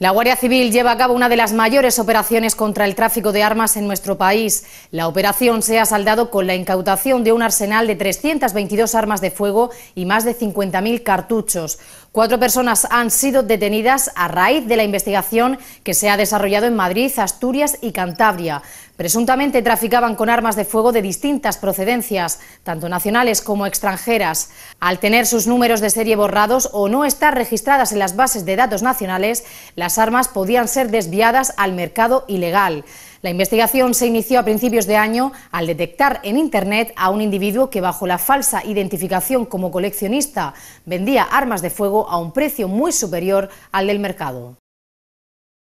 La Guardia Civil lleva a cabo una de las mayores operaciones contra el tráfico de armas en nuestro país. La operación se ha saldado con la incautación de un arsenal de 322 armas de fuego y más de 50.000 cartuchos. Cuatro personas han sido detenidas a raíz de la investigación que se ha desarrollado en Madrid, Asturias y Cantabria. Presuntamente traficaban con armas de fuego de distintas procedencias, tanto nacionales como extranjeras. Al tener sus números de serie borrados o no estar registradas en las bases de datos nacionales, las armas podían ser desviadas al mercado ilegal. La investigación se inició a principios de año al detectar en Internet a un individuo que bajo la falsa identificación como coleccionista vendía armas de fuego a un precio muy superior al del mercado.